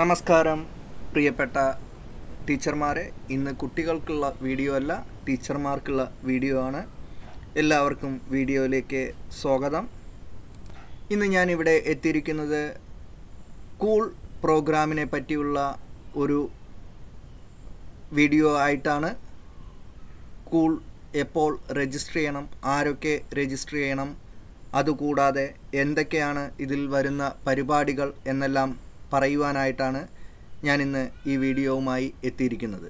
നമസ്കാരം പ്രിയപ്പെട്ട ടീച്ചർമാരെ ഇന്ന് കുട്ടികൾക്കുള്ള വീഡിയോ അല്ല ടീച്ചർമാർക്കുള്ള വീഡിയോ ആണ് എല്ലാവർക്കും വീഡിയോയിലേക്ക് സ്വാഗതം ഇന്ന് ഞാനിവിടെ എത്തിയിരിക്കുന്നത് കൂൾ പ്രോഗ്രാമിനെ പറ്റിയുള്ള ഒരു വീഡിയോ ആയിട്ടാണ് കൂൾ എപ്പോൾ രജിസ്റ്റർ ചെയ്യണം ആരൊക്കെ രജിസ്റ്റർ ചെയ്യണം അതുകൂടാതെ എന്തൊക്കെയാണ് ഇതിൽ വരുന്ന പരിപാടികൾ എന്നെല്ലാം പറയുവാനായിട്ടാണ് ഞാൻ ഇന്ന് ഈ വീഡിയോവുമായി എത്തിയിരിക്കുന്നത്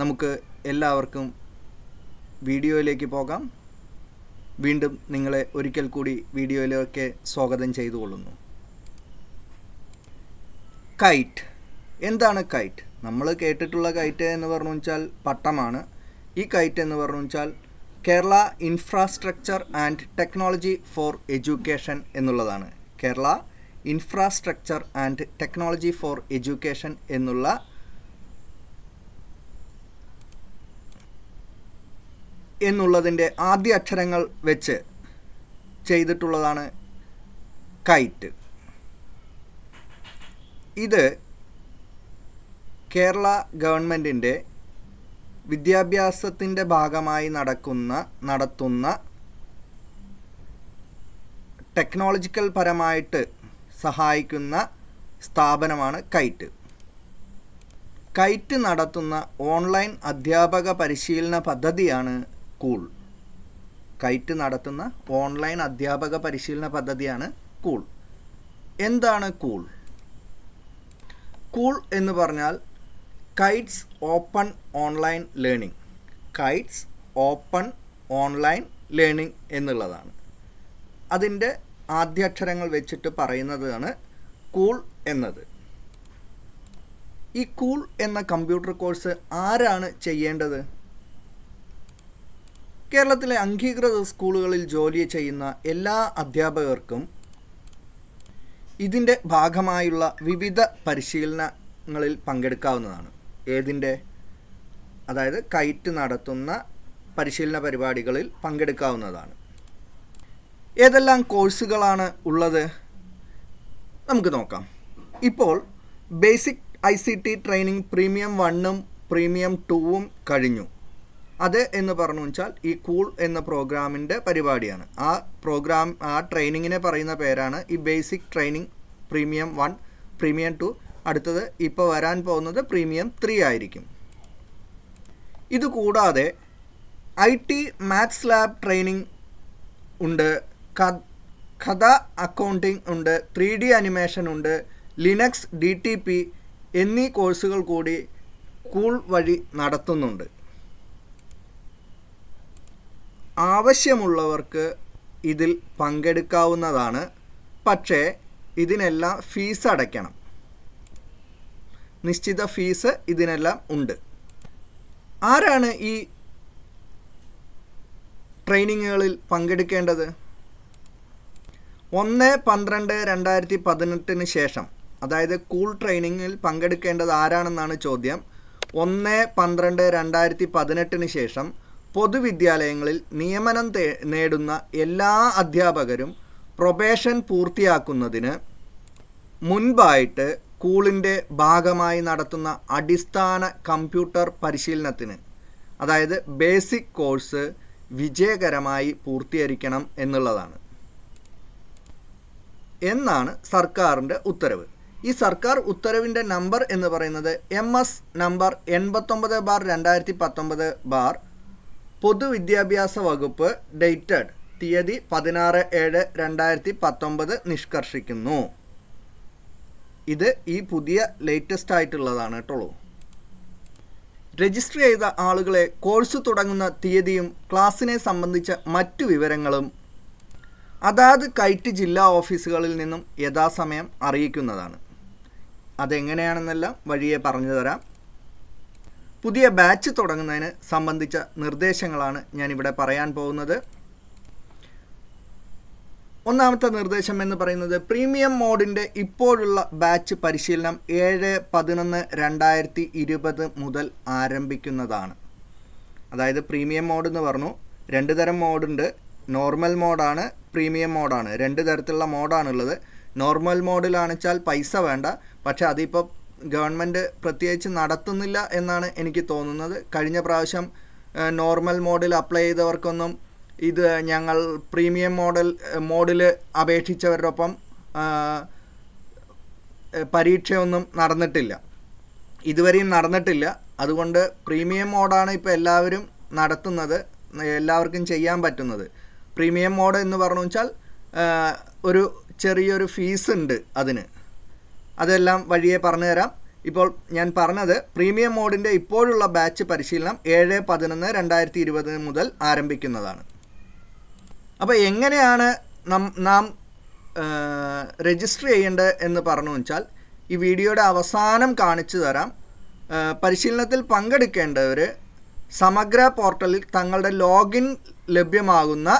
നമുക്ക് എല്ലാവർക്കും വീഡിയോയിലേക്ക് പോകാം വീണ്ടും നിങ്ങളെ ഒരിക്കൽ കൂടി വീഡിയോയിലേക്ക് സ്വാഗതം കൊള്ളുന്നു കൈറ്റ് എന്താണ് കൈറ്റ് നമ്മൾ കേട്ടിട്ടുള്ള കൈറ്റ് എന്ന് പറഞ്ഞു വെച്ചാൽ പട്ടമാണ് ഈ കൈറ്റ് എന്ന് പറഞ്ഞു വെച്ചാൽ Kerala infrastructure and technology for education എന്നുള്ളതാണ് Kerala infrastructure and technology for education എന്നുള്ള എന്നുള്ളതിൻ്റെ ആദ്യ അക്ഷരങ്ങൾ വെച്ച് ചെയ്തിട്ടുള്ളതാണ് കൈറ്റ് ഇത് കേരള ഗവൺമെൻറ്റിൻ്റെ വിദ്യാഭ്യാസത്തിൻ്റെ ഭാഗമായി നടക്കുന്ന നടത്തുന്ന ടെക്നോളജിക്കൽ പരമായിട്ട് സഹായിക്കുന്ന സ്ഥാപനമാണ് കൈറ്റ് കൈറ്റ് നടത്തുന്ന ഓൺലൈൻ അധ്യാപക പരിശീലന പദ്ധതിയാണ് കൂൾ കൈറ്റ് നടത്തുന്ന ഓൺലൈൻ അധ്യാപക പരിശീലന പദ്ധതിയാണ് കൂൾ എന്താണ് കൂൾ കൂൾ എന്ന് പറഞ്ഞാൽ KITE's open online learning KITE's open online learning എന്നുള്ളതാണ് അതിൻ്റെ ആദ്യാക്ഷരങ്ങൾ വെച്ചിട്ട് പറയുന്നതാണ് കൂൾ എന്നത് ഈ കൂൾ എന്ന കമ്പ്യൂട്ടർ കോഴ്സ് ആരാണ് ചെയ്യേണ്ടത് കേരളത്തിലെ അംഗീകൃത സ്കൂളുകളിൽ ജോലി ചെയ്യുന്ന എല്ലാ അധ്യാപകർക്കും ഇതിൻ്റെ ഭാഗമായുള്ള വിവിധ പരിശീലനങ്ങളിൽ പങ്കെടുക്കാവുന്നതാണ് ഏതിൻ്റെ അതായത് കൈറ്റ് നടത്തുന്ന പരിശീലന പരിപാടികളിൽ പങ്കെടുക്കാവുന്നതാണ് ഏതെല്ലാം കോഴ്സുകളാണ് ഉള്ളത് നമുക്ക് നോക്കാം ഇപ്പോൾ basic I C T training premium വണ്ണും പ്രീമിയം ടൂവും കഴിഞ്ഞു അത് എന്ന് പറഞ്ഞു വെച്ചാൽ ഈ കൂൾ എന്ന പ്രോഗ്രാമിൻ്റെ പരിപാടിയാണ് ആ പ്രോഗ്രാം ആ ട്രെയിനിങ്ങിനെ പറയുന്ന പേരാണ് ഈ basic training premium one premium two അടുത്തത് ഇപ്പോൾ വരാൻ പോകുന്നത് പ്രീമിയം ത്രീ ആയിരിക്കും ഇതുകൂടാതെ I T maths lab training ഉണ്ട് കഥ അക്കൗണ്ടിംഗ് ഉണ്ട് ത്രീ ഡി അനിമേഷൻ ഉണ്ട് ലിനക്സ് ഡി ടി പി എന്നീ കോഴ്സുകൾ കൂടി കൂൾ വഴി നടത്തുന്നുണ്ട് ആവശ്യമുള്ളവർക്ക് ഇതിൽ പങ്കെടുക്കാവുന്നതാണ് പക്ഷേ ഇതിനെല്ലാം ഫീസ് അടയ്ക്കണം നിശ്ചിത ഫീസ് ഇതിനെല്ലാം ഉണ്ട് ആരാണ് ഈ ട്രെയിനിങ്ങുകളിൽ പങ്കെടുക്കേണ്ടത് ഒന്ന് പന്ത്രണ്ട് രണ്ടായിരത്തി പതിനെട്ടിന് ശേഷം അതായത് കൂൾ ട്രെയിനിങ്ങിൽ പങ്കെടുക്കേണ്ടത് ആരാണെന്നാണ് ചോദ്യം ഒന്ന് പന്ത്രണ്ട് രണ്ടായിരത്തി പതിനെട്ടിന് ശേഷം പൊതുവിദ്യാലയങ്ങളിൽ നിയമനം നേടുന്ന എല്ലാ അധ്യാപകരും പ്രൊബേഷൻ പൂർത്തിയാക്കുന്നതിന് മുൻപായിട്ട് കൂളിൻ്റെ ഭാഗമായി നടത്തുന്ന അടിസ്ഥാന കമ്പ്യൂട്ടർ പരിശീലനത്തിന് അതായത് ബേസിക് കോഴ്സ് വിജയകരമായി പൂർത്തീകരിക്കണം എന്നുള്ളതാണ് എന്നാണ് സർക്കാരിൻ്റെ ഉത്തരവ് ഈ സർക്കാർ ഉത്തരവിൻ്റെ നമ്പർ എന്ന് പറയുന്നത് എം എസ് നമ്പർ എൺപത്തൊമ്പത് ബാർ രണ്ടായിരത്തി പത്തൊമ്പത് ബാർ പൊതുവിദ്യാഭ്യാസ വകുപ്പ് ഡേറ്റഡ് തീയതി പതിനാറ് ഏഴ് രണ്ടായിരത്തി പത്തൊമ്പത് നിഷ്കർഷിക്കുന്നു ഇത് ഈ പുതിയ ലേറ്റസ്റ്റ് ആയിട്ടുള്ളതാണ് കേട്ടോളൂ രജിസ്റ്റർ ചെയ്ത ആളുകളെ കോഴ്സ് തുടങ്ങുന്ന തീയതിയും ക്ലാസ്സിനെ സംബന്ധിച്ച മറ്റു വിവരങ്ങളും അതാത് കൈറ്റ് ജില്ലാ ഓഫീസുകളിൽ നിന്നും യഥാസമയം അറിയിക്കുന്നതാണ് അതെങ്ങനെയാണെന്നെല്ലാം വഴിയെ പറഞ്ഞു തരാം പുതിയ ബാച്ച് തുടങ്ങുന്നതിന് സംബന്ധിച്ച നിർദ്ദേശങ്ങളാണ് ഞാനിവിടെ പറയാൻ പോകുന്നത് ഒന്നാമത്തെ നിർദ്ദേശം എന്ന് പറയുന്നത് പ്രീമിയം മോഡിൻ്റെ ഇപ്പോഴുള്ള ബാച്ച് പരിശീലനം ഏഴ് പതിനൊന്ന് രണ്ടായിരത്തി ഇരുപത് മുതൽ ആരംഭിക്കുന്നതാണ് അതായത് പ്രീമിയം മോഡ് എന്ന് പറഞ്ഞു രണ്ട് തരം മോഡുണ്ട് നോർമൽ മോഡാണ് പ്രീമിയം മോഡാണ് രണ്ട് തരത്തിലുള്ള മോഡാണുള്ളത് നോർമൽ മോഡിലാണെന്ന് പൈസ വേണ്ട പക്ഷേ അതിപ്പോൾ ഗവൺമെൻറ് പ്രത്യേകിച്ച് നടത്തുന്നില്ല എന്നാണ് എനിക്ക് തോന്നുന്നത് കഴിഞ്ഞ പ്രാവശ്യം നോർമൽ മോഡിൽ അപ്ലൈ ചെയ്തവർക്കൊന്നും ഇത് ഞങ്ങൾ പ്രീമിയം മോഡൽ മോഡിൽ അപേക്ഷിച്ചവരോടൊപ്പം പരീക്ഷയൊന്നും നടന്നിട്ടില്ല ഇതുവരെയും നടന്നിട്ടില്ല അതുകൊണ്ട് പ്രീമിയം മോഡാണ് ഇപ്പോൾ എല്ലാവരും നടത്തുന്നത് എല്ലാവർക്കും ചെയ്യാൻ പറ്റുന്നത് പ്രീമിയം മോഡ് എന്ന് പറഞ്ഞു വെച്ചാൽ ഒരു ചെറിയൊരു ഫീസ് ഉണ്ട് അതിന് അതെല്ലാം വഴിയെ പറഞ്ഞു തരാം ഇപ്പോൾ ഞാൻ പറഞ്ഞത് പ്രീമിയം മോഡിൻ്റെ ഇപ്പോഴുള്ള ബാച്ച് പരിശീലനം ഏഴ് പതിനൊന്ന് രണ്ടായിരത്തി ഇരുപത് മുതൽ ആരംഭിക്കുന്നതാണ് അപ്പോൾ എങ്ങനെയാണ് നാം രജിസ്റ്റർ ചെയ്യേണ്ടത് എന്ന് പറഞ്ഞു വെച്ചാൽ ഈ വീഡിയോയുടെ അവസാനം കാണിച്ചു തരാം പരിശീലനത്തിൽ പങ്കെടുക്കേണ്ടവർ സമഗ്ര പോർട്ടലിൽ തങ്ങളുടെ ലോഗിൻ ലഭ്യമാകുന്ന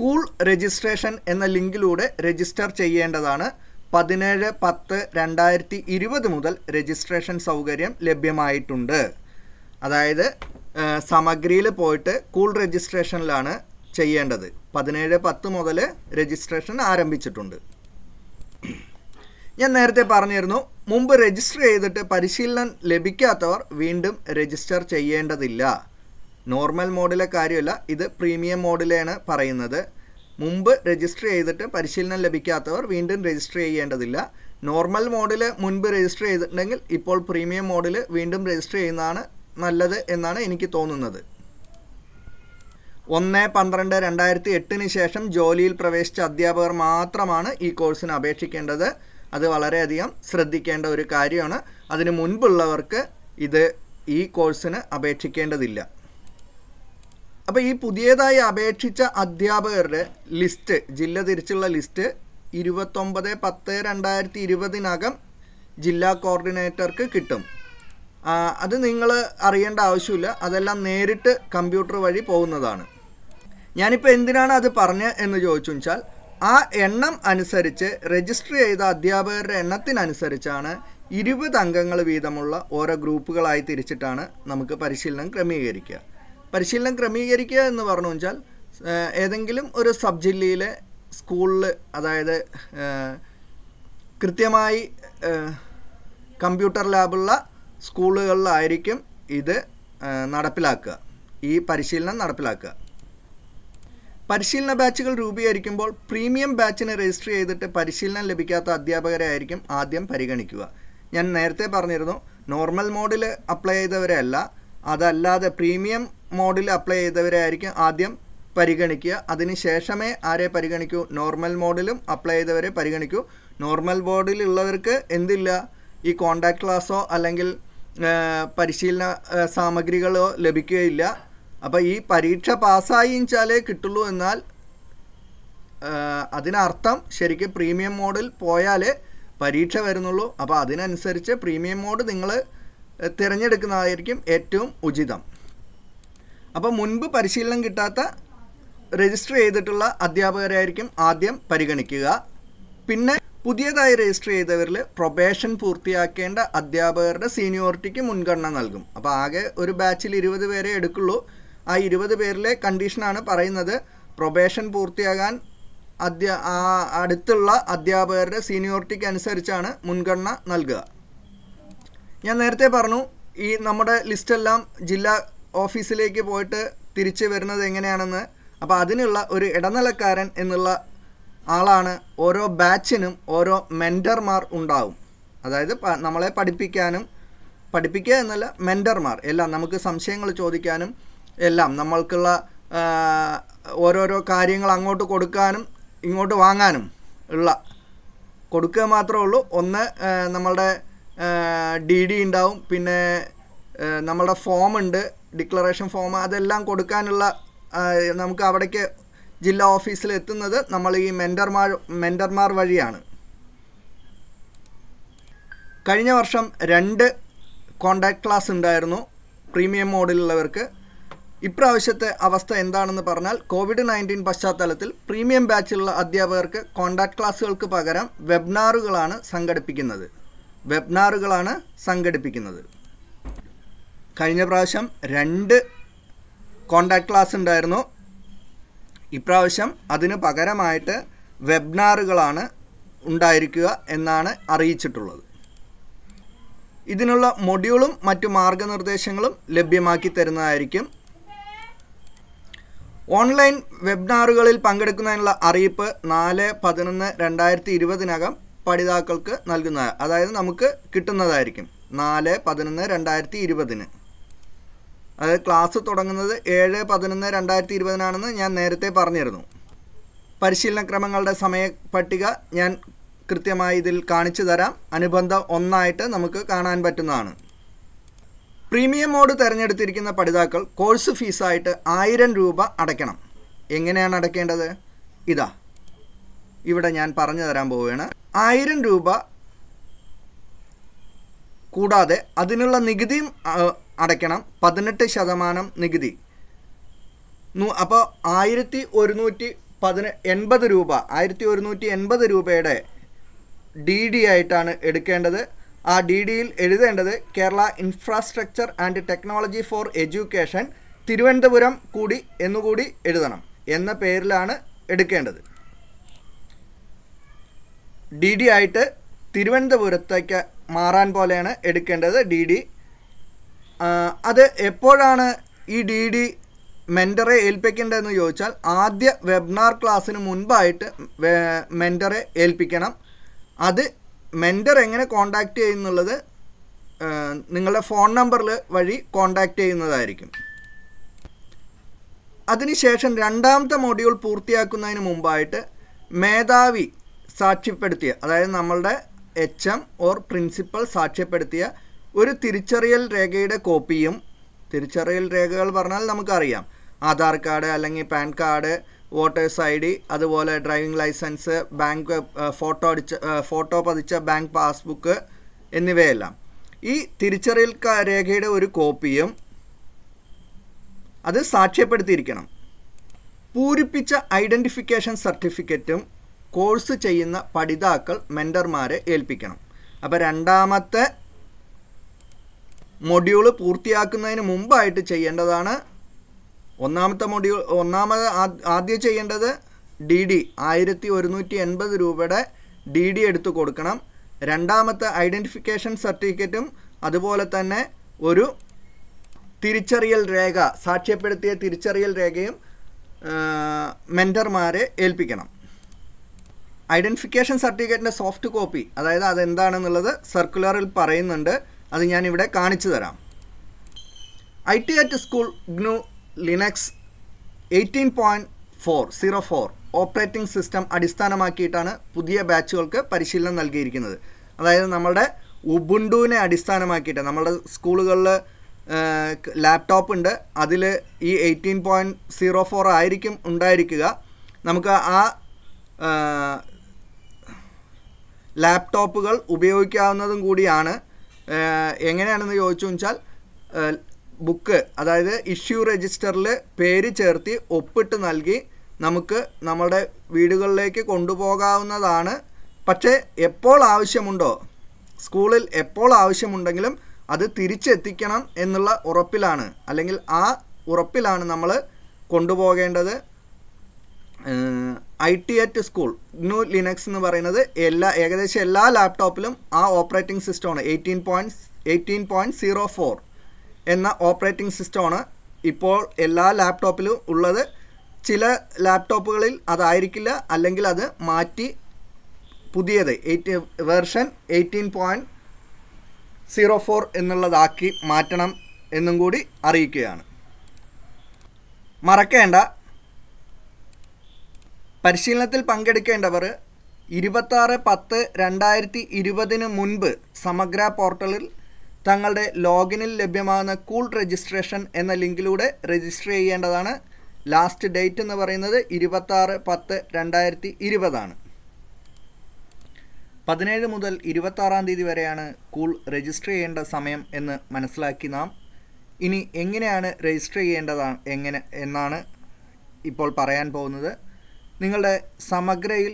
സ്കൂൾ രജിസ്ട്രേഷൻ എന്ന ലിങ്കിലൂടെ രജിസ്റ്റർ ചെയ്യേണ്ടതാണ് പതിനേഴ് പത്ത് രണ്ടായിരത്തി ഇരുപത് മുതൽ രജിസ്ട്രേഷൻ സൗകര്യം ലഭ്യമായിട്ടുണ്ട് അതായത് സമഗ്രിയിൽ പോയിട്ട് കൂൾ രജിസ്ട്രേഷനിലാണ് ചെയ്യേണ്ടത് പതിനേഴ് പത്ത് മുതൽ രജിസ്ട്രേഷൻ ആരംഭിച്ചിട്ടുണ്ട് ഞാൻ നേരത്തെ പറഞ്ഞിരുന്നു മുമ്പ് രജിസ്റ്റർ ചെയ്തിട്ട് പരിശീലനം ലഭിക്കാത്തവർ വീണ്ടും രജിസ്റ്റർ ചെയ്യേണ്ടതില്ല നോർമൽ മോഡിലെ കാര്യമല്ല ഇത് പ്രീമിയം മോഡിലാണ് പറയുന്നത് മുമ്പ് രജിസ്റ്റർ ചെയ്തിട്ട് പരിശീലനം ലഭിക്കാത്തവർ വീണ്ടും രജിസ്റ്റർ ചെയ്യേണ്ടതില്ല നോർമൽ മോഡിൽ മുൻപ് രജിസ്റ്റർ ചെയ്തിട്ടുണ്ടെങ്കിൽ ഇപ്പോൾ പ്രീമിയം മോഡിൽ വീണ്ടും രജിസ്റ്റർ ചെയ്യുന്നതാണ് നല്ലത് എന്നാണ് എനിക്ക് തോന്നുന്നത് ഒന്ന് പന്ത്രണ്ട് രണ്ടായിരത്തി എട്ടിന് ശേഷം ജോലിയിൽ പ്രവേശിച്ച അധ്യാപകർ മാത്രമാണ് ഈ കോഴ്സിന് അപേക്ഷിക്കേണ്ടത് അത് വളരെയധികം ശ്രദ്ധിക്കേണ്ട ഒരു കാര്യമാണ് അതിന് മുൻപുള്ളവർക്ക് ഇത് ഈ കോഴ്സിന് അപേക്ഷിക്കേണ്ടതില്ല അപ്പോൾ ഈ പുതിയതായി അപേക്ഷിച്ച അധ്യാപകരുടെ ലിസ്റ്റ് ജില്ല തിരിച്ചുള്ള ലിസ്റ്റ് ഇരുപത്തൊമ്പത് പത്ത് രണ്ടായിരത്തി ഇരുപതിനകം ജില്ലാ കോർഡിനേറ്റർക്ക് കിട്ടും അത് നിങ്ങൾ അറിയേണ്ട ആവശ്യമില്ല അതെല്ലാം നേരിട്ട് കമ്പ്യൂട്ടർ വഴി പോകുന്നതാണ് ഞാനിപ്പോൾ എന്തിനാണ് അത് പറഞ്ഞത് എന്ന് ചോദിച്ചു വെച്ചാൽ ആ എണ്ണം അനുസരിച്ച് രജിസ്റ്റർ ചെയ്ത അധ്യാപകരുടെ എണ്ണത്തിനനുസരിച്ചാണ് ഇരുപത് അംഗങ്ങൾ വീതമുള്ള ഓരോ ഗ്രൂപ്പുകളായി തിരിച്ചിട്ടാണ് നമുക്ക് പരിശീലനം ക്രമീകരിക്കുക പരിശീലനം ക്രമീകരിക്കുക എന്ന് പറഞ്ഞു വെച്ചാൽ ഏതെങ്കിലും ഒരു സബ് ജില്ലയിലെ സ്കൂളിൽ അതായത് കൃത്യമായി കമ്പ്യൂട്ടർ ലാബുള്ള സ്കൂളുകളിലായിരിക്കും ഇത് നടപ്പിലാക്കുക ഈ പരിശീലനം നടപ്പിലാക്കുക പരിശീലന ബാച്ചുകൾ രൂപീകരിക്കുമ്പോൾ പ്രീമിയം ബാച്ചിന് രജിസ്റ്റർ ചെയ്തിട്ട് പരിശീലനം ലഭിക്കാത്ത അധ്യാപകരെ ആയിരിക്കും ആദ്യം പരിഗണിക്കുക ഞാൻ നേരത്തെ പറഞ്ഞിരുന്നു നോർമൽ മോഡിൽ അപ്ലൈ ചെയ്തവരെയല്ല അതല്ലാതെ പ്രീമിയം മോഡിൽ അപ്ലൈ ചെയ്തവരായിരിക്കും ആദ്യം പരിഗണിക്കുക അതിനുശേഷമേ ആരെ പരിഗണിക്കൂ നോർമൽ മോഡിലും അപ്ലൈ ചെയ്തവരെ പരിഗണിക്കൂ നോർമൽ ബോർഡിലുള്ളവർക്ക് എന്തില്ല ഈ കോണ്ടാക്ട് ക്ലാസ്സോ അല്ലെങ്കിൽ പരിശീലന സാമഗ്രികളോ ലഭിക്കുകയില്ല അപ്പോൾ ഈ പരീക്ഷ പാസ്സായി വെച്ചാലേ കിട്ടുള്ളൂ എന്നാൽ അതിനർത്ഥം ശരിക്കും പ്രീമിയം മോഡിൽ പോയാലേ പരീക്ഷ വരുന്നുള്ളൂ അപ്പോൾ അതിനനുസരിച്ച് പ്രീമിയം മോഡ് നിങ്ങൾ തിരഞ്ഞെടുക്കുന്നതായിരിക്കും ഏറ്റവും ഉചിതം അപ്പോൾ മുൻപ് പരിശീലനം കിട്ടാത്ത രജിസ്റ്റർ ചെയ്തിട്ടുള്ള അധ്യാപകരായിരിക്കും ആദ്യം പരിഗണിക്കുക പിന്നെ പുതിയതായി രജിസ്റ്റർ ചെയ്തവരിൽ പ്രൊബേഷൻ പൂർത്തിയാക്കേണ്ട അധ്യാപകരുടെ സീനിയോറിറ്റിക്ക് മുൻഗണന നൽകും അപ്പോൾ ആകെ ഒരു ബാച്ചിൽ ഇരുപത് പേരെ എടുക്കുള്ളൂ ആ ഇരുപത് പേരിലെ കണ്ടീഷനാണ് പറയുന്നത് പ്രൊബേഷൻ പൂർത്തിയാകാൻ അധ്യാ അടുത്തുള്ള അധ്യാപകരുടെ സീനിയോറിറ്റിക്ക് അനുസരിച്ചാണ് മുൻഗണന നൽകുക ഞാൻ നേരത്തെ പറഞ്ഞു ഈ നമ്മുടെ ലിസ്റ്റെല്ലാം ജില്ലാ ഓഫീസിലേക്ക് പോയിട്ട് തിരിച്ച് വരുന്നത് എങ്ങനെയാണെന്ന് അപ്പോൾ അതിനുള്ള ഒരു ഇടനിലക്കാരൻ എന്നുള്ള ആളാണ് ഓരോ ബാച്ചിനും ഓരോ മെൻറ്റർമാർ ഉണ്ടാവും അതായത് നമ്മളെ പഠിപ്പിക്കാനും പഠിപ്പിക്കുക എന്നല്ല മെൻറ്റർമാർ എല്ലാം നമുക്ക് സംശയങ്ങൾ ചോദിക്കാനും എല്ലാം നമ്മൾക്കുള്ള ഓരോരോ കാര്യങ്ങൾ അങ്ങോട്ട് കൊടുക്കാനും ഇങ്ങോട്ട് വാങ്ങാനും ഉള്ള കൊടുക്കുക മാത്രമേ ഉള്ളൂ ഒന്ന് നമ്മളുടെ ഡി ഡി ഉണ്ടാവും പിന്നെ നമ്മളുടെ ഫോമുണ്ട് ഡിക്ലറേഷൻ ഫോം അതെല്ലാം കൊടുക്കാനുള്ള നമുക്ക് അവിടേക്ക് ജില്ലാ ഓഫീസിൽ എത്തുന്നത് നമ്മൾ ഈ മെൻറ്റർമാർ മെൻറ്റർമാർ വഴിയാണ് കഴിഞ്ഞ വർഷം രണ്ട് കോണ്ടാക്ട് ക്ലാസ് ഉണ്ടായിരുന്നു പ്രീമിയം മോഡിലുള്ളവർക്ക് ഇപ്രാവശ്യത്തെ അവസ്ഥ എന്താണെന്ന് പറഞ്ഞാൽ കോവിഡ് നയൻറ്റീൻ പശ്ചാത്തലത്തിൽ പ്രീമിയം ബാച്ചിലുള്ള അധ്യാപകർക്ക് കോണ്ടാക്ട് ക്ലാസ്സുകൾക്ക് പകരം വെബ്നാറുകളാണ് സംഘടിപ്പിക്കുന്നത് വെബ്നാറുകളാണ് സംഘടിപ്പിക്കുന്നത് കഴിഞ്ഞ പ്രാവശ്യം രണ്ട് കോണ്ടാക്ട് ക്ലാസ് ഉണ്ടായിരുന്നു ഇപ്രാവശ്യം അതിന് പകരമായിട്ട് വെബ്നാറുകളാണ് ഉണ്ടായിരിക്കുക എന്നാണ് അറിയിച്ചിട്ടുള്ളത് ഇതിനുള്ള മൊഡ്യൂളും മറ്റു മാർഗനിർദ്ദേശങ്ങളും ലഭ്യമാക്കി തരുന്നതായിരിക്കും ഓൺലൈൻ വെബ്നാറുകളിൽ പങ്കെടുക്കുന്നതിനുള്ള അറിയിപ്പ് നാല് പതിനൊന്ന് രണ്ടായിരത്തി ഇരുപതിനകം പഠിതാക്കൾക്ക് നൽകുന്ന അതായത് നമുക്ക് കിട്ടുന്നതായിരിക്കും നാല് പതിനൊന്ന് രണ്ടായിരത്തി ഇരുപതിന് അതായത് ക്ലാസ് തുടങ്ങുന്നത് ഏഴ് പതിനൊന്ന് രണ്ടായിരത്തി ഇരുപതിനാണെന്ന് ഞാൻ നേരത്തെ പറഞ്ഞിരുന്നു പരിശീലന ക്രമങ്ങളുടെ സമയ പട്ടിക ഞാൻ കൃത്യമായി ഇതിൽ കാണിച്ചു തരാം അനുബന്ധം ഒന്നായിട്ട് നമുക്ക് കാണാൻ പറ്റുന്നതാണ് പ്രീമിയം മോഡ് തിരഞ്ഞെടുത്തിരിക്കുന്ന പഠിതാക്കൾ കോഴ്സ് ഫീസായിട്ട് ആയിരം രൂപ അടയ്ക്കണം എങ്ങനെയാണ് അടയ്ക്കേണ്ടത് ഇതാ ഇവിടെ ഞാൻ പറഞ്ഞു തരാൻ പോവുകയാണ് ആയിരം രൂപ കൂടാതെ അതിനുള്ള നികുതിയും അടയ്ക്കണം പതിനെട്ട് ശതമാനം നികുതി അപ്പോൾ ആയിരത്തി ഒരുന്നൂറ്റി പതിന എൺപത് രൂപ ആയിരത്തി ഒരുന്നൂറ്റി എൺപത് രൂപയുടെ ഡി ഡി ആയിട്ടാണ് എടുക്കേണ്ടത് ആ ഡി ഡിയിൽ എഴുതേണ്ടത് Kerala infrastructure and technology for education Thiruvananthapuram കൂടി എന്നുകൂടി എഴുതണം എന്ന പേരിലാണ് എടുക്കേണ്ടത് ഡി ഡി ആയിട്ട് തിരുവനന്തപുരത്തേക്ക് മാറാൻ പോലെയാണ് എടുക്കേണ്ടത് ഡി ഡി അത് എപ്പോഴാണ് ഈ ഡി ഡി മെൻറ്ററെ ഏൽപ്പിക്കേണ്ടതെന്ന് ചോദിച്ചാൽ ആദ്യ വെബ്നാർ ക്ലാസ്സിന് മുൻപായിട്ട് മെൻറ്ററെ ഏൽപ്പിക്കണം അത് മെൻറ്റർ എങ്ങനെ കോണ്ടാക്റ്റ് ചെയ്യുന്നുള്ളത് നിങ്ങളുടെ ഫോൺ നമ്പറിൽ വഴി കോണ്ടാക്റ്റ് ചെയ്യുന്നതായിരിക്കും അതിനുശേഷം രണ്ടാമത്തെ മൊഡ്യൂൾ പൂർത്തിയാക്കുന്നതിന് മുമ്പായിട്ട് മേധാവി സാക്ഷ്യപ്പെടുത്തിയ അതായത് നമ്മളുടെ എച്ച് എം ഓർ പ്രിൻസിപ്പൽ സാക്ഷ്യപ്പെടുത്തിയ ഒരു തിരിച്ചറിയൽ രേഖയുടെ കോപ്പിയും തിരിച്ചറിയൽ രേഖകൾ പറഞ്ഞാൽ നമുക്കറിയാം ആധാർ കാർഡ് അല്ലെങ്കിൽ PAN card voters I D അതുപോലെ ഡ്രൈവിംഗ് ലൈസൻസ് ബാങ്ക് ഫോട്ടോ അടിച്ച ഫോട്ടോ പതിച്ച ബാങ്ക് പാസ്ബുക്ക് എന്നിവയെല്ലാം ഈ തിരിച്ചറിയൽ രേഖയുടെ ഒരു കോപ്പിയും അത് സാക്ഷ്യപ്പെടുത്തിയിരിക്കണം പൂരിപ്പിച്ച ഐഡൻറ്റിഫിക്കേഷൻ സർട്ടിഫിക്കറ്റും കോഴ്സ് ചെയ്യുന്ന പഠിതാക്കൾ മെൻറ്റർമാരെ ഏൽപ്പിക്കണം അപ്പോൾ രണ്ടാമത്തെ മൊഡ്യൂള് പൂർത്തിയാക്കുന്നതിന് മുമ്പായിട്ട് ചെയ്യേണ്ടതാണ് ഒന്നാമത്തെ മൊഡ്യൂൾ ഒന്നാമത് ആദ്യം ചെയ്യേണ്ടത് ഡി ഡി ആയിരത്തി ഒരുന്നൂറ്റി എൺപത് രൂപയുടെ ഡി ഡി എടുത്ത് കൊടുക്കണം രണ്ടാമത്തെ ഐഡൻറ്റിഫിക്കേഷൻ സർട്ടിഫിക്കറ്റും അതുപോലെ തന്നെ ഒരു തിരിച്ചറിയൽ രേഖ സാക്ഷ്യപ്പെടുത്തിയ തിരിച്ചറിയൽ രേഖയും മെൻറ്റർമാരെ ഏൽപ്പിക്കണം ഐഡൻറ്റിഫിക്കേഷൻ സർട്ടിഫിക്കറ്റിൻ്റെ സോഫ്റ്റ് കോപ്പി അതായത് അതെന്താണെന്നുള്ളത് സർക്കുലറിൽ പറയുന്നുണ്ട് അത് ഞാനിവിടെ കാണിച്ചു തരാം I T at school GNU Linux eighteen point four zero four operating system അടിസ്ഥാനമാക്കിയിട്ടാണ് പുതിയ ബാച്ചുകൾക്ക് പരിശീലനം നൽകിയിരിക്കുന്നത് അതായത് നമ്മളുടെ ഉബുണ്ടുവിനെ അടിസ്ഥാനമാക്കിയിട്ട് നമ്മുടെ സ്കൂളുകളിൽ ലാപ്ടോപ്പ് ഉണ്ട് അതിൽ ഈ എയ്റ്റീൻ പോയിൻറ്റ് സീറോ ഫോർ ആയിരിക്കും ഉണ്ടായിരിക്കുക നമുക്ക് ആ ലാപ്ടോപ്പുകൾ ഉപയോഗിക്കാവുന്നതും കൂടിയാണ് എങ്ങനെയാണെന്ന് ചോദിച്ചു വെച്ചാൽ ബുക്ക് അതായത് ഇഷ്യൂ രജിസ്റ്ററിൽ പേര് ചേർത്തി ഒപ്പിട്ട് നൽകി നമുക്ക് നമ്മുടെ വീടുകളിലേക്ക് കൊണ്ടുപോകാവുന്നതാണ് പക്ഷേ എപ്പോൾ ആവശ്യമുണ്ടോ സ്കൂളിൽ എപ്പോൾ ആവശ്യമുണ്ടെങ്കിലും അത് തിരിച്ചെത്തിക്കണം എന്നുള്ള ഉറപ്പിലാണ് അല്ലെങ്കിൽ ആ ഉറപ്പിലാണ് നമ്മൾ കൊണ്ടുപോകേണ്ടത് I T at school GNU Linux എന്ന് പറയുന്നത് എല്ലാ ഏകദേശം എല്ലാ ലാപ്ടോപ്പിലും ആ ഓപ്പറേറ്റിംഗ് സിസ്റ്റമാണ് eighteen point eighteen point zero four എന്ന ഓപ്പറേറ്റിംഗ് സിസ്റ്റമാണ് ഇപ്പോൾ എല്ലാ ലാപ്ടോപ്പിലും ഉള്ളത് ചില ലാപ്ടോപ്പുകളിൽ അതായിരിക്കില്ല അല്ലെങ്കിൽ അത് മാറ്റി പുതിയത് eighty version eighteen point zero four എന്നുള്ളതാക്കി മാറ്റണം എന്നും കൂടി അറിയിക്കുകയാണ് മറക്കേണ്ട പരിശീലനത്തിൽ പങ്കെടുക്കേണ്ടവർ ഇരുപത്താറ് പത്ത് രണ്ടായിരത്തി ഇരുപതിന് മുൻപ് സമഗ്ര പോർട്ടലിൽ തങ്ങളുടെ ലോഗിനിൽ ലഭ്യമാകുന്ന കൂൾ രജിസ്ട്രേഷൻ എന്ന ലിങ്കിലൂടെ രജിസ്റ്റർ ചെയ്യേണ്ടതാണ് ലാസ്റ്റ് ഡേറ്റ് എന്ന് പറയുന്നത് ഇരുപത്താറ് പത്ത് രണ്ടായിരത്തി ഇരുപതാണ് പതിനേഴ് മുതൽ ഇരുപത്താറാം തീയതി വരെയാണ് കൂൾ രജിസ്റ്റർ ചെയ്യേണ്ട സമയം എന്ന് മനസ്സിലാക്കി നാം ഇനി എങ്ങനെയാണ് രജിസ്റ്റർ ചെയ്യേണ്ടതാണ് എങ്ങനെ എന്നാണ് ഇപ്പോൾ പറയാൻ പോകുന്നത് നിങ്ങളുടെ സമഗ്രയിൽ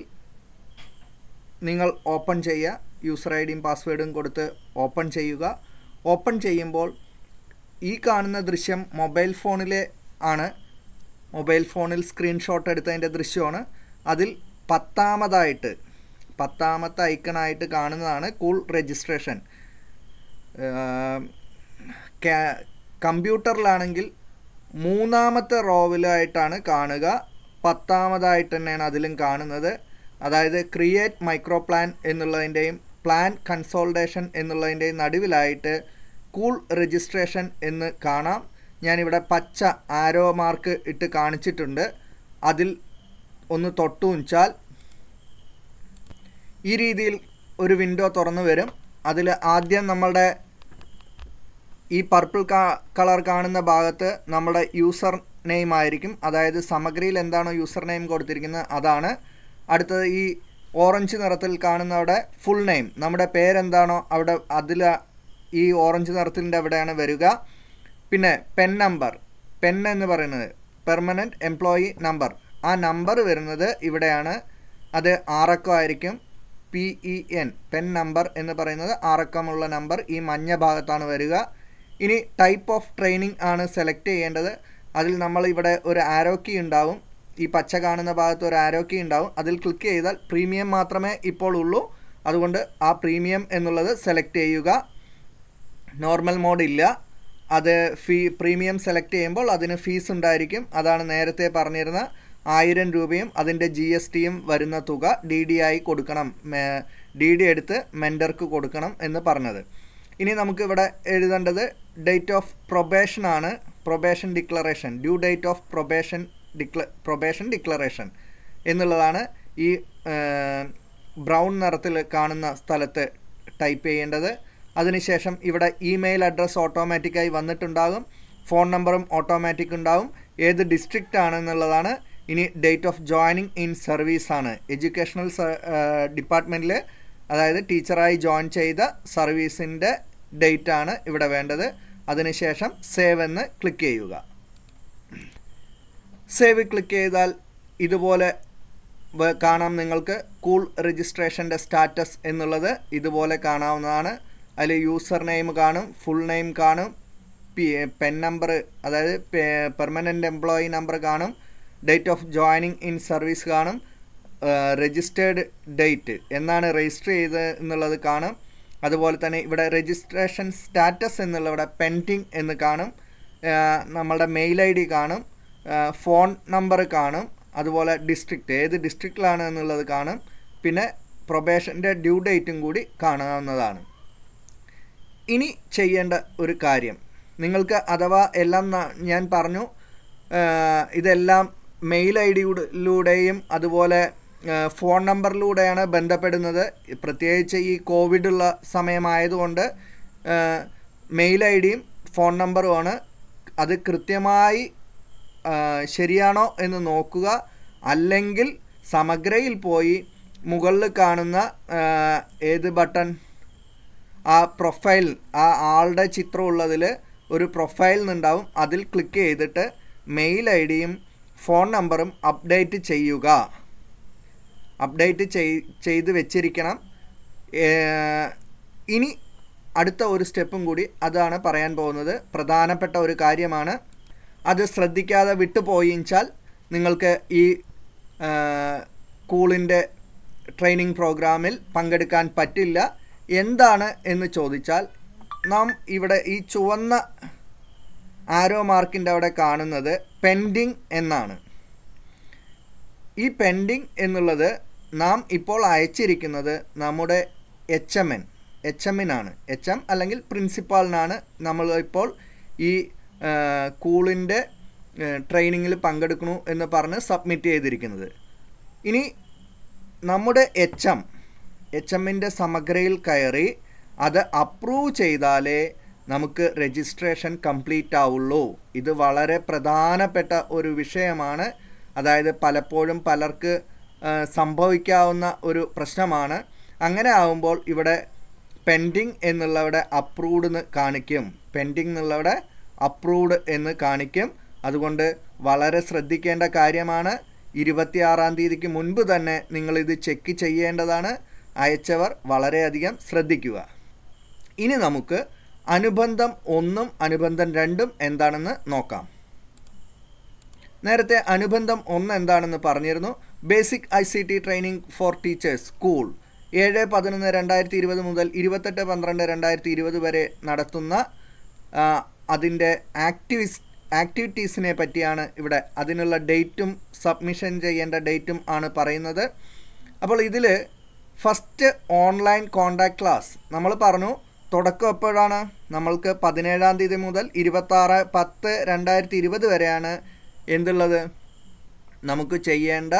നിങ്ങൾ ഓപ്പൺ ചെയ്യുക യൂസർ ഐ ഡിയും പാസ്വേഡും കൊടുത്ത് ഓപ്പൺ ചെയ്യുക ഓപ്പൺ ചെയ്യുമ്പോൾ ഈ കാണുന്ന ദൃശ്യം മൊബൈൽ ഫോണിലെ ആണ് മൊബൈൽ ഫോണിൽ സ്ക്രീൻഷോട്ട് എടുത്തതിൻ്റെ ദൃശ്യമാണ് അതിൽ പത്താമതായിട്ട് പത്താമത്തെ ഐക്കണായിട്ട് കാണുന്നതാണ് കൂൾ രജിസ്ട്രേഷൻ കമ്പ്യൂട്ടറിലാണെങ്കിൽ മൂന്നാമത്തെ റോവിലായിട്ടാണ് കാണുക പത്താമതായിട്ട് തന്നെയാണ് അതിലും കാണുന്നത് അതായത് ക്രിയേറ്റ് മൈക്രോ പ്ലാൻ എന്നുള്ളതിൻ്റെയും പ്ലാൻ കൺസോൾട്ടേഷൻ എന്നുള്ളതിൻ്റെയും നടുവിലായിട്ട് കൂൾ രജിസ്ട്രേഷൻ എന്ന് കാണാം ഞാനിവിടെ പച്ച ആരോ മാർക്ക് ഇട്ട് കാണിച്ചിട്ടുണ്ട് അതിൽ ഒന്ന് വെച്ചാൽ ഈ രീതിയിൽ ഒരു വിൻഡോ തുറന്നു വരും അതിൽ ആദ്യം നമ്മളുടെ ഈ പർപ്പിൾ കളർ കാണുന്ന ഭാഗത്ത് നമ്മുടെ യൂസർ നെയിം ആയിരിക്കും അതായത് സമഗ്രിയിൽ എന്താണോ യൂസർ നെയിം കൊടുത്തിരിക്കുന്നത് അതാണ് അടുത്തത് ഈ ഓറഞ്ച് നിറത്തിൽ കാണുന്ന അവിടെ ഫുൾ നെയിം നമ്മുടെ പേരെന്താണോ അവിടെ അതിൽ ഈ ഓറഞ്ച് നിറത്തിൻ്റെ അവിടെയാണ് വരിക പിന്നെ പെൻ നമ്പർ പെൻ എന്ന് പറയുന്നത് പെർമനൻറ്റ് എംപ്ലോയി നമ്പർ ആ നമ്പർ വരുന്നത് ഇവിടെയാണ് അത് ആറക്കം ആയിരിക്കും P E N PEN number എന്ന് പറയുന്നത് ആറക്കമുള്ള നമ്പർ ഈ മഞ്ഞ ഭാഗത്താണ് വരിക ഇനി ടൈപ്പ് ഓഫ് ട്രെയിനിങ് ആണ് സെലക്ട് ചെയ്യേണ്ടത് അതിൽ നമ്മൾ ഇവിടെ ഒരു ആരോക്കി ഉണ്ടാവും ഈ പച്ച കാണുന്ന ഭാഗത്ത് ഒരു ആരോക്കി ഉണ്ടാവും അതിൽ ക്ലിക്ക് ചെയ്താൽ പ്രീമിയം മാത്രമേ ഇപ്പോൾ ഉള്ളൂ അതുകൊണ്ട് ആ പ്രീമിയം എന്നുള്ളത് സെലക്ട് ചെയ്യുക നോർമൽ മോഡ് ഇല്ല അത് ഫീ പ്രീമിയം സെലക്ട് ചെയ്യുമ്പോൾ അതിന് ഫീസ് ഉണ്ടായിരിക്കും അതാണ് നേരത്തെ പറഞ്ഞിരുന്ന ആയിരം രൂപയും അതിൻ്റെ ജി എസ് ടിയും വരുന്ന തുക ഡി ഡി ആയി കൊടുക്കണം ഡി ഡി എടുത്ത് മെൻഡർക്ക് കൊടുക്കണം എന്ന് പറഞ്ഞത് ഇനി നമുക്കിവിടെ എഴുതേണ്ടത് ഡേറ്റ് ഓഫ് പ്രൊബേഷനാണ് probation declaration due date of probation ഡിക്ല പ്രൊബേഷൻ ഡിക്ലറേഷൻ എന്നുള്ളതാണ് ഈ ബ്രൗൺ നിറത്തിൽ കാണുന്ന സ്ഥലത്ത് ടൈപ്പ് ചെയ്യേണ്ടത് അതിനുശേഷം ഇവിടെ ഇമെയിൽ അഡ്രസ്സ് ഓട്ടോമാറ്റിക്കായി വന്നിട്ടുണ്ടാകും ഫോൺ നമ്പറും ഓട്ടോമാറ്റിക് ഉണ്ടാകും ഏത് ഡിസ്ട്രിക്റ്റ് ആണെന്നുള്ളതാണ് ഇനി date of joining in service ആണ് എഡ്യൂക്കേഷണൽ ഡിപ്പാർട്ട്മെൻറ്റിൽ അതായത് ടീച്ചറായി ജോയിൻ ചെയ്ത സർവീസിൻ്റെ ഡേറ്റ് ആണ് ഇവിടെ വേണ്ടത് അതിനുശേഷം സേവ് എന്ന് ക്ലിക്ക് ചെയ്യുക സേവ് ക്ലിക്ക് ചെയ്താൽ ഇതുപോലെ കാണാം നിങ്ങൾക്ക് കൂൾ രജിസ്ട്രേഷൻ്റെ സ്റ്റാറ്റസ് എന്നുള്ളത് ഇതുപോലെ കാണാവുന്നതാണ് അതിൽ യൂസർ നെയിം കാണും ഫുൾ നെയിം കാണും പി പെൻ നമ്പർ അതായത് പെർമനൻ്റ് എംപ്ലോയി നമ്പർ കാണും date of joining in service കാണും രജിസ്റ്റേർഡ് ഡേറ്റ് എന്നാണ് രജിസ്റ്റർ ചെയ്തത് എന്നുള്ളത് കാണും അതുപോലെ തന്നെ ഇവിടെ രജിസ്ട്രേഷൻ സ്റ്റാറ്റസ് എന്നുള്ളവിടെ പെൻഡിങ് എന്ന് കാണും നമ്മളുടെ മെയിൽ ഐ ഡി കാണും ഫോൺ നമ്പർ കാണും അതുപോലെ ഡിസ്ട്രിക്റ്റ് ഏത് ഡിസ്ട്രിക്റ്റിലാണ് എന്നുള്ളത് കാണും പിന്നെ പ്രൊബേഷൻ്റെ ഡ്യൂ ഡേറ്റും കൂടി കാണാവുന്നതാണ് ഇനി ചെയ്യേണ്ട ഒരു കാര്യം നിങ്ങൾക്ക് അഥവാ എല്ലാം ഞാൻ പറഞ്ഞു ഇതെല്ലാം മെയിൽ ഐ ഡിയിലൂടെയും അതുപോലെ ഫോൺ നമ്പറിലൂടെയാണ് ബന്ധപ്പെടുന്നത് പ്രത്യേകിച്ച് ഈ കോവിഡുള്ള സമയമായതുകൊണ്ട് മെയിൽ ഐ ഡിയും ഫോൺ നമ്പറുമാണ് അത് കൃത്യമായി ശരിയാണോ എന്ന് നോക്കുക അല്ലെങ്കിൽ സമഗ്രയിൽ പോയി മുകളിൽ കാണുന്ന ഏത് ബട്ടൺ ആ പ്രൊഫൈൽ ആ ആളുടെ ചിത്രം ഉള്ളതിൽ ഒരു പ്രൊഫൈൽ നിന്നുണ്ടാവും അതിൽ ക്ലിക്ക് ചെയ്തിട്ട് മെയിൽ ഐ ഡിയും ഫോൺ നമ്പറും അപ്ഡേറ്റ് ചെയ്യുക അപ്ഡേറ്റ് ചെയ്ത് വെച്ചിരിക്കണം ഇനി അടുത്ത ഒരു സ്റ്റെപ്പും കൂടി അതാണ് പറയാൻ പോകുന്നത് പ്രധാനപ്പെട്ട ഒരു കാര്യമാണ് അത് ശ്രദ്ധിക്കാതെ വിട്ടുപോയിച്ചാൽ നിങ്ങൾക്ക് ഈ കൂളിൻ്റെ ട്രെയിനിങ് പ്രോഗ്രാമിൽ പങ്കെടുക്കാൻ പറ്റില്ല എന്താണ് എന്ന് ചോദിച്ചാൽ നാം ഇവിടെ ഈ ചുവന്ന ആരോ മാർക്കിൻ്റെ അവിടെ കാണുന്നത് പെൻഡിങ് എന്നാണ് ഈ പെൻഡിങ് എന്നുള്ളത് നാം ഇപ്പോൾ അയച്ചിരിക്കുന്നത് നമ്മുടെ എച്ച് എം എൻ എച്ച് എമ്മിനാണ് എച്ച് എം അല്ലെങ്കിൽ പ്രിൻസിപ്പാളിനാണ് നമ്മൾ ഇപ്പോൾ ഈ കൂളിൻ്റെ ട്രെയിനിങ്ങിൽ പങ്കെടുക്കണു എന്ന് പറഞ്ഞ് സബ്മിറ്റ് ചെയ്തിരിക്കുന്നത് ഇനി നമ്മുടെ എച്ച് എം എച്ച് എമ്മിൻ്റെ സമഗ്രയിൽ കയറി അത് അപ്രൂവ് ചെയ്താലേ നമുക്ക് രജിസ്ട്രേഷൻ കംപ്ലീറ്റ് ആവുള്ളൂ ഇത് വളരെ പ്രധാനപ്പെട്ട ഒരു വിഷയമാണ് അതായത് പലപ്പോഴും പലർക്ക് സംഭവിക്കാവുന്ന ഒരു പ്രശ്നമാണ് അങ്ങനെ ആവുമ്പോൾ ഇവിടെ പെൻഡിങ് എന്നുള്ളവിടെ അപ്രൂവ്ഡ് എന്ന് കാണിക്കും പെൻഡിങ് എന്നുള്ളവിടെ അപ്രൂവ്ഡ് എന്ന് കാണിക്കും അതുകൊണ്ട് വളരെ ശ്രദ്ധിക്കേണ്ട കാര്യമാണ് ഇരുപത്തിയാറാം തീയതിക്ക് മുൻപ് തന്നെ നിങ്ങളിത് ചെക്ക് ചെയ്യേണ്ടതാണ് അയച്ചവർ വളരെയധികം ശ്രദ്ധിക്കുക ഇനി നമുക്ക് അനുബന്ധം ഒന്നും അനുബന്ധം രണ്ടും എന്താണെന്ന് നോക്കാം നേരത്തെ അനുബന്ധം ഒന്ന് എന്താണെന്ന് പറഞ്ഞിരുന്നു basic I C T training for teachers school ഏഴ് പതിനൊന്ന് രണ്ടായിരത്തി ഇരുപത് മുതൽ ഇരുപത്തെട്ട് പന്ത്രണ്ട് രണ്ടായിരത്തി ഇരുപത് വരെ നടത്തുന്ന അതിൻ്റെ ആക്ടിവിസ് ആക്ടിവിറ്റീസിനെ പറ്റിയാണ് ഇവിടെ അതിനുള്ള ഡേറ്റും സബ്മിഷൻ ചെയ്യേണ്ട ഡേറ്റും ആണ് പറയുന്നത് അപ്പോൾ ഇതിൽ ഫസ്റ്റ് ഓൺലൈൻ കോണ്ടാക്ട് ക്ലാസ് നമ്മൾ പറഞ്ഞു തുടക്കം എപ്പോഴാണ് നമ്മൾക്ക് പതിനേഴാം തീയതി മുതൽ ഇരുപത്താറ് പത്ത് രണ്ടായിരത്തി ഇരുപത് വരെയാണ് എന്തുള്ളത് നമുക്ക് ചെയ്യേണ്ട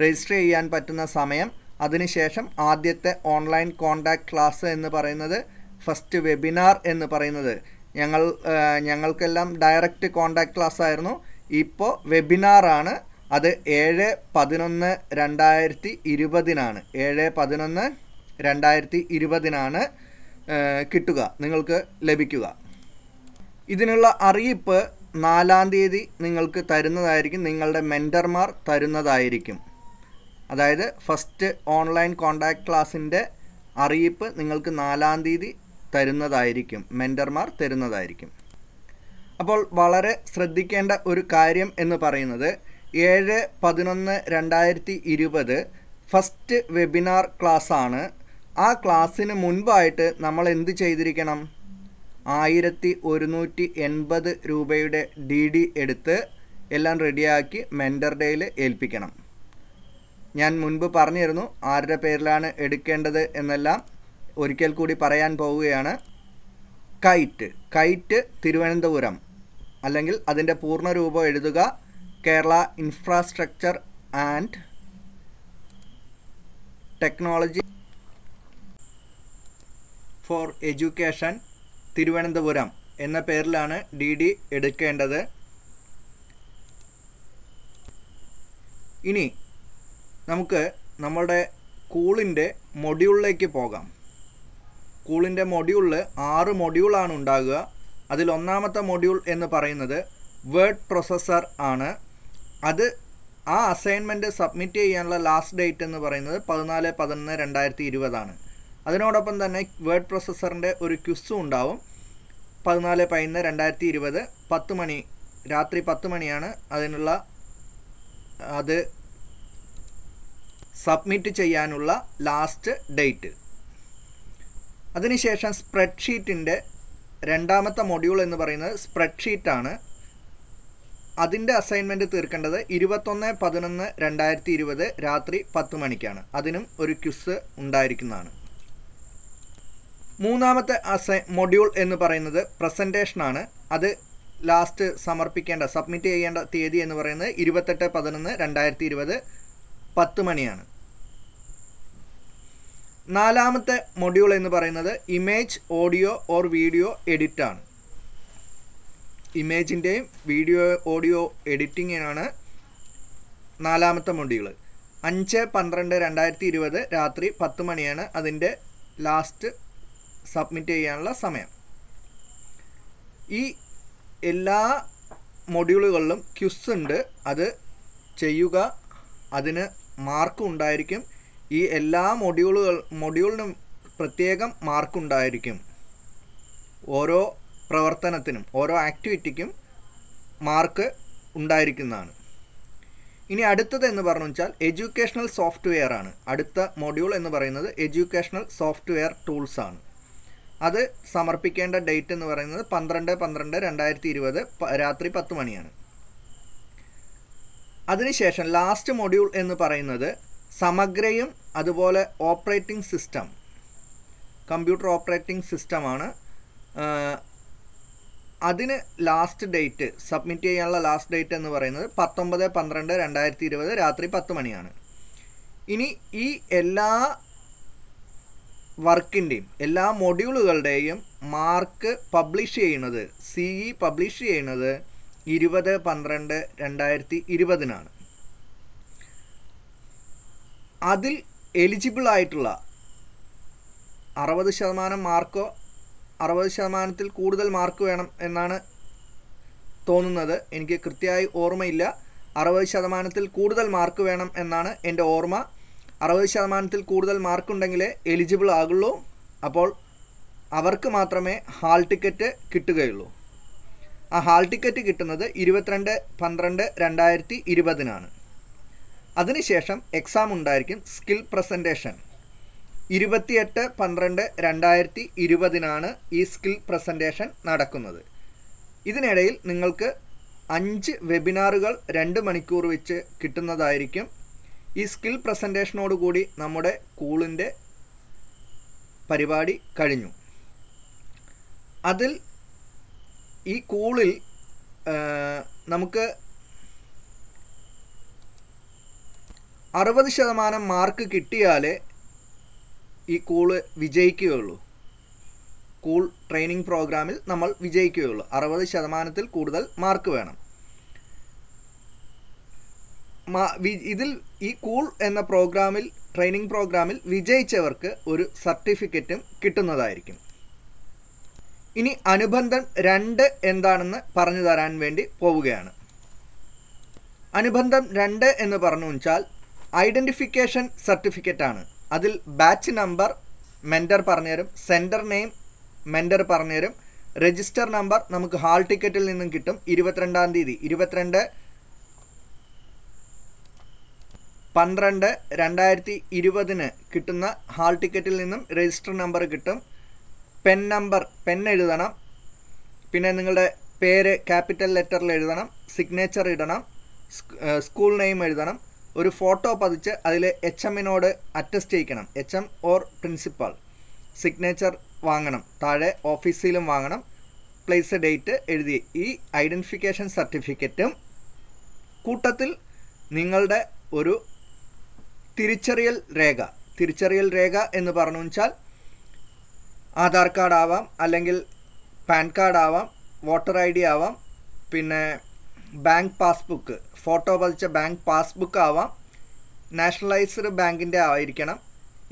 രജിസ്റ്റർ ചെയ്യാൻ പറ്റുന്ന സമയം അതിനുശേഷം ആദ്യത്തെ ഓൺലൈൻ കോണ്ടാക്ട് ക്ലാസ് എന്ന് പറയുന്നത് ഫസ്റ്റ് വെബിനാർ എന്ന് പറയുന്നത് ഞങ്ങൾ ഞങ്ങൾക്കെല്ലാം ഡയറക്റ്റ് കോണ്ടാക്ട് ക്ലാസ് ആയിരുന്നു ഇപ്പോൾ വെബിനാറാണ് അത് ഏഴ് പതിനൊന്ന് രണ്ടായിരത്തി ഇരുപതിനാണ് ഏഴ് പതിനൊന്ന് രണ്ടായിരത്തി ഇരുപതിനാണ് കിട്ടുക നിങ്ങൾക്ക് ലഭിക്കുക ഇതിനുള്ള അറിയിപ്പ് നാലാം തീയതി നിങ്ങൾക്ക് തരുന്നതായിരിക്കും നിങ്ങളുടെ മെൻറ്റർമാർ തരുന്നതായിരിക്കും അതായത് ഫസ്റ്റ് ഓൺലൈൻ കോൺടാക്ട് ക്ലാസ്സിൻ്റെ അറിയിപ്പ് നിങ്ങൾക്ക് നാലാം തീയതി തരുന്നതായിരിക്കും മെൻറ്റർമാർ തരുന്നതായിരിക്കും അപ്പോൾ വളരെ ശ്രദ്ധിക്കേണ്ട ഒരു കാര്യം എന്ന് പറയുന്നത് ഏഴ് പതിനൊന്ന് രണ്ടായിരത്തി ഇരുപത് ഫസ്റ്റ് വെബിനാർ ക്ലാസ്സാണ് ആ ക്ലാസ്സിന് മുൻപായിട്ട് നമ്മൾ എന്ത് ചെയ്തിരിക്കണം ആയിരത്തി ഒരുന്നൂറ്റി എൺപത് രൂപയുടെ ഡി ഡി എടുത്ത് എല്ലാം റെഡിയാക്കി മെൻറ്റർ ഡേയിൽ ഏൽപ്പിക്കണം ഞാൻ മുൻപ് പറഞ്ഞിരുന്നു ആരുടെ പേരിലാണ് എടുക്കേണ്ടത് എന്നെല്ലാം ഒരിക്കൽ കൂടി പറയാൻ പോവുകയാണ് കൈറ്റ് കൈറ്റ് തിരുവനന്തപുരം അല്ലെങ്കിൽ അതിൻ്റെ പൂർണ്ണരൂപം എഴുതുക Kerala infrastructure and technology for education Thiruvananthapuram എന്ന പേരിലാണ് ഡി ഡി എടുക്കേണ്ടത് ഇനി നമുക്ക് നമ്മുടെ കൂളിൻ്റെ മൊഡ്യൂളിലേക്ക് പോകാം കൂളിൻ്റെ മൊഡ്യൂളിൽ ആറ് മൊഡ്യൂളാണ് ഉണ്ടാകുക അതിൽ ഒന്നാമത്തെ മൊഡ്യൂൾ എന്ന് പറയുന്നത് വേർഡ് പ്രൊസസ്സർ ആണ് അത് ആ അസൈൻമെൻറ്റ് സബ്മിറ്റ് ചെയ്യാനുള്ള ലാസ്റ്റ് ഡേറ്റ് എന്ന് പറയുന്നത് പതിനാല് പതിനൊന്ന് രണ്ടായിരത്തി ഇരുപതാണ് അതിനോടൊപ്പം തന്നെ വേർഡ് പ്രൊസസ്സറിൻ്റെ ഒരു ക്വിസ്സും ഉണ്ടാവും പതിനാല് പതിനൊന്ന് രണ്ടായിരത്തി ഇരുപത് പത്ത് മണി രാത്രി പത്ത് മണിയാണ് അതിനുള്ള അത് സബ്മിറ്റ് ചെയ്യാനുള്ള ലാസ്റ്റ് ഡേറ്റ് അതിനുശേഷം സ്പ്രെഡ്ഷീറ്റിൻ്റെ രണ്ടാമത്തെ മൊഡ്യൂൾ എന്ന് പറയുന്നത് സ്പ്രെഡ്ഷീറ്റാണ് അതിൻ്റെ അസൈൻമെൻറ്റ് തീർക്കേണ്ടത് ഇരുപത്തൊന്ന് പതിനൊന്ന് രണ്ടായിരത്തി ഇരുപത് രാത്രി പത്ത് മണിക്കാണ് അതിനും ഒരു ക്യുസ് ഉണ്ടായിരിക്കുന്നതാണ് മൂന്നാമത്തെ അസൈ മൊഡ്യൂൾ എന്ന് പറയുന്നത് പ്രസൻറ്റേഷനാണ് അത് ലാസ്റ്റ് സമർപ്പിക്കേണ്ട സബ്മിറ്റ് ചെയ്യേണ്ട തീയതി എന്ന് പറയുന്നത് ഇരുപത്തെട്ട് പതിനൊന്ന് രണ്ടായിരത്തി ഇരുപത് പത്ത് മണിയാണ് നാലാമത്തെ മൊഡ്യൂൾ എന്ന് പറയുന്നത് ഇമേജ് ഓഡിയോ ഓർ വീഡിയോ എഡിറ്റാണ് ഇമേജിൻ്റെയും വീഡിയോ ഓഡിയോ എഡിറ്റിങ്ങിനാണ് നാലാമത്തെ മൊഡ്യൂള് അഞ്ച് പന്ത്രണ്ട് രണ്ടായിരത്തി ഇരുപത് രാത്രി പത്ത് മണിയാണ് അതിൻ്റെ ലാസ്റ്റ് സബ്മിറ്റ് ചെയ്യാനുള്ള സമയം ഈ എല്ലാ മൊഡ്യൂളുകളിലും ക്യുസ് ഉണ്ട് അത് ചെയ്യുക അതിന് മാർക്കും ഉണ്ടായിരിക്കും ഈ എല്ലാ മൊഡ്യൂളുകൾ മൊഡ്യൂളിനും പ്രത്യേകം മാർക്കുണ്ടായിരിക്കും ഓരോ പ്രവർത്തനത്തിനും ഓരോ ആക്ടിവിറ്റിക്കും മാർക്ക് ഉണ്ടായിരിക്കുന്നതാണ് ഇനി അടുത്തത് എന്ന് പറഞ്ഞു വെച്ചാൽ എഡ്യൂക്കേഷണൽ സോഫ്റ്റ്വെയർ ആണ് അടുത്ത മൊഡ്യൂൾ എന്ന് പറയുന്നത് എഡ്യൂക്കേഷണൽ സോഫ്റ്റ്വെയർ ടൂൾസ് ആണ് അത് സമർപ്പിക്കേണ്ട ഡേറ്റ് എന്ന് പറയുന്നത് പന്ത്രണ്ട് പന്ത്രണ്ട് രണ്ടായിരത്തി ഇരുപത് രാത്രി പത്ത് മണിയാണ് അതിനുശേഷം ലാസ്റ്റ് മൊഡ്യൂൾ എന്ന് പറയുന്നത് സമഗ്രയും അതുപോലെ ഓപ്പറേറ്റിംഗ് സിസ്റ്റം കമ്പ്യൂട്ടർ ഓപ്പറേറ്റിംഗ് സിസ്റ്റമാണ് അതിന് ലാസ്റ്റ് ഡേറ്റ് സബ്മിറ്റ് ചെയ്യാനുള്ള ലാസ്റ്റ് ഡേറ്റ് എന്ന് പറയുന്നത് പത്തൊമ്പത് പന്ത്രണ്ട് രണ്ടായിരത്തി ഇരുപത് രാത്രി പത്ത് മണിയാണ് ഇനി ഈ എല്ലാ വർക്കിൻ്റെയും എല്ലാ മൊഡ്യൂളുകളുടെയും മാർക്ക് പബ്ലിഷ് ചെയ്യുന്നത് സി ഇ പബ്ലിഷ് ചെയ്യുന്നത് ഇരുപത് പന്ത്രണ്ട് രണ്ടായിരത്തി ഇരുപതിനാണ് അതിൽ എലിജിബിൾ ആയിട്ടുള്ള അറുപത് ശതമാനം മാർക്കോ അറുപത് ശതമാനത്തിൽ കൂടുതൽ മാർക്ക് വേണം എന്നാണ് തോന്നുന്നത് എനിക്ക് കൃത്യമായി ഓർമ്മയില്ല അറുപത് ശതമാനത്തിൽ കൂടുതൽ മാർക്ക് വേണം എന്നാണ് എൻ്റെ ഓർമ്മ അറുപത് ശതമാനത്തിൽ കൂടുതൽ മാർക്കുണ്ടെങ്കിലേ എലിജിബിൾ ആകുള്ളൂ അപ്പോൾ അവർക്ക് മാത്രമേ ഹാൾ ടിക്കറ്റ് കിട്ടുകയുള്ളൂ ആ ഹാൾ ടിക്കറ്റ് കിട്ടുന്നത് ഇരുപത്തിരണ്ട് പന്ത്രണ്ട് രണ്ടായിരത്തി ഇരുപതിനാണ് അതിനുശേഷം എക്സാം ഉണ്ടായിരിക്കും സ്കിൽ പ്രസൻറ്റേഷൻ ഇരുപത്തിയെട്ട് പന്ത്രണ്ട് രണ്ടായിരത്തി ഇരുപതിനാണ് ഈ സ്കിൽ പ്രസൻറ്റേഷൻ നടക്കുന്നത് ഇതിനിടയിൽ നിങ്ങൾക്ക് അഞ്ച് വെബിനാറുകൾ രണ്ട് മണിക്കൂർ വെച്ച് കിട്ടുന്നതായിരിക്കും ഈ സ്കിൽ പ്രസൻറ്റേഷനോടുകൂടി നമ്മുടെ കൂളിൻ്റെ പരിപാടി കഴിഞ്ഞു അതിൽ ഈ കൂളിൽ നമുക്ക് അറുപത് ശതമാനം മാർക്ക് കിട്ടിയാലേ ഈ കൂള് വിജയിക്കുകയുള്ളൂ കൂൾ ട്രെയിനിങ് പ്രോഗ്രാമിൽ നമ്മൾ വിജയിക്കുകയുള്ളൂ അറുപത് ശതമാനത്തിൽ കൂടുതൽ മാർക്ക് വേണം ഇതിൽ ഈ കൂൾ എന്ന പ്രോഗ്രാമിൽ ട്രെയിനിങ് പ്രോഗ്രാമിൽ വിജയിച്ചവർക്ക് ഒരു സർട്ടിഫിക്കറ്റും കിട്ടുന്നതായിരിക്കും ഇനി അനുബന്ധം രണ്ട് എന്താണെന്ന് പറഞ്ഞു തരാൻ വേണ്ടി പോവുകയാണ് അനുബന്ധം രണ്ട് എന്ന് പറഞ്ഞു വെച്ചാൽ ഐഡൻറ്റിഫിക്കേഷൻ സർട്ടിഫിക്കറ്റ് ആണ് അതിൽ ബാച്ച് നമ്പർ മെൻറ്റർ പറഞ്ഞുതരും സെൻറ്റർ നെയിം മെൻറ്റർ പറഞ്ഞുതരും രജിസ്റ്റർ നമ്പർ നമുക്ക് ഹാൾ ടിക്കറ്റിൽ നിന്നും കിട്ടും ഇരുപത്തിരണ്ടാം തീയതി ഇരുപത്തിരണ്ട് പന്ത്രണ്ട് രണ്ടായിരത്തി ഇരുപതിന് കിട്ടുന്ന ഹാൾ ടിക്കറ്റിൽ നിന്നും രജിസ്റ്റർ നമ്പർ കിട്ടും പെൻ നമ്പർ പെൻ എഴുതണം പിന്നെ നിങ്ങളുടെ പേര് ക്യാപിറ്റൽ ലെറ്ററിൽ എഴുതണം സിഗ്നേച്ചർ ഇടണം സ്കൂൾ നെയിം എഴുതണം ഒരു ഫോട്ടോ പതിച്ച് അതിൽ എച്ച് എമ്മിനോട് അറ്റസ്റ്റ് ചെയ്യിക്കണം H M or principal signature വാങ്ങണം താഴെ ഓഫീസിലും വാങ്ങണം പ്ലേസ് ഡേറ്റ് എഴുതി ഈ ഐഡൻറ്റിഫിക്കേഷൻ സർട്ടിഫിക്കറ്റും കൂട്ടത്തിൽ നിങ്ങളുടെ ഒരു തിരിച്ചറിയൽ രേഖ തിരിച്ചറിയൽ രേഖ എന്ന് പറഞ്ഞു വെച്ചാൽ ആധാർ കാർഡ് ആവാം അല്ലെങ്കിൽ പാൻ കാർഡ് ആവാം വോട്ടർ ഐ ഡി ആവാം പിന്നെ ബാങ്ക് പാസ്ബുക്ക് ഫോട്ടോ പതിച്ച ബാങ്ക് പാസ്ബുക്ക് ആവാം നാഷണലൈസ്ഡ് ബാങ്കിൻ്റെ ആയിരിക്കണം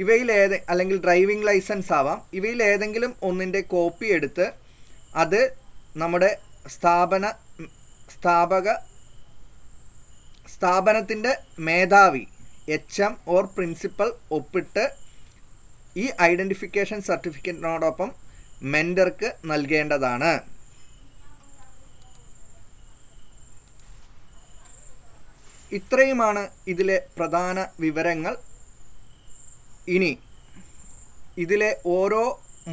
ഇവയിൽ ഏത് അല്ലെങ്കിൽ ഡ്രൈവിംഗ് ലൈസൻസ് ആവാം ഇവയിൽ ഏതെങ്കിലും ഒന്നിൻ്റെ കോപ്പി എടുത്ത് അത് നമ്മുടെ സ്ഥാപന സ്ഥാപക സ്ഥാപനത്തിൻ്റെ മേധാവി എച്ച് എം ഓർ പ്രിൻസിപ്പൽ ഒപ്പിട്ട് ഈ ഐഡൻറ്റിഫിക്കേഷൻ സർട്ടിഫിക്കറ്റിനോടൊപ്പം മെൻഡർക്ക് നൽകേണ്ടതാണ് ഇത്രയുമാണ് ഇതിലെ പ്രധാന വിവരങ്ങൾ ഇനി ഇതിലെ ഓരോ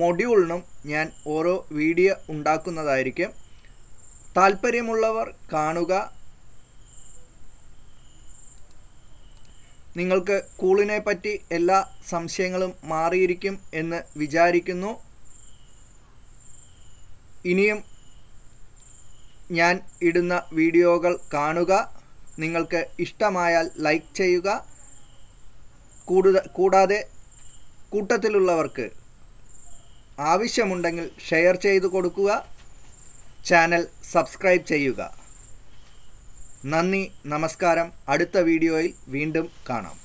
മൊഡ്യൂളിനും ഞാൻ ഓരോ വീഡിയോ ഉണ്ടാക്കുന്നതായിരിക്കും താല്പര്യമുള്ളവർ കാണുക നിങ്ങൾക്ക് കൂളിനെ പറ്റി എല്ലാ സംശയങ്ങളും മാറിയിരിക്കും എന്ന് വിചാരിക്കുന്നു ഇനിയും ഞാൻ ഇടുന്ന വീഡിയോകൾ കാണുക നിങ്ങൾക്ക് ഇഷ്ടമായാൽ ലൈക്ക് ചെയ്യുക കൂടാതെ കൂട്ടത്തിലുള്ളവർക്ക് ആവശ്യമുണ്ടെങ്കിൽ ഷെയർ ചെയ്തു കൊടുക്കുക ചാനൽ സബ്സ്ക്രൈബ് ചെയ്യുക നന്ദി നമസ്കാരം അടുത്ത വീഡിയോയിൽ വീണ്ടും കാണാം